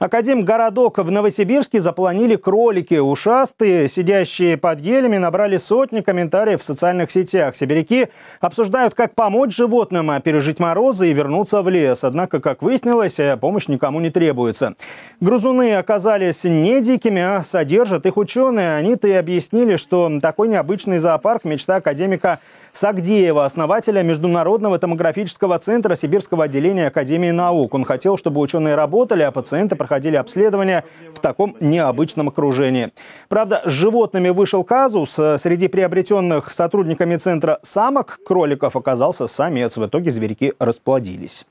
Городок в Новосибирске заполонили кролики. Ушастые, сидящие под елями, набрали сотни комментариев в социальных сетях. Сибиряки обсуждают, как помочь животным а пережить морозы и вернуться в лес. Однако, как выяснилось, э, помощь никому не требуется. Грызуны оказались не дикими, а содержат их ученые. Они-то и объяснили, что такой необычный зоопарк – мечта академика Сагдеева, основателя Международного томографического центра Сибирского отделения Академии наук. Он хотел, чтобы ученые работали, а пациенты – проходили обследование в таком необычном окружении. Правда, с животными вышел казус. Э, среди приобретенных сотрудниками центра самок кроликов оказался самец. В итоге зверьки расплодились.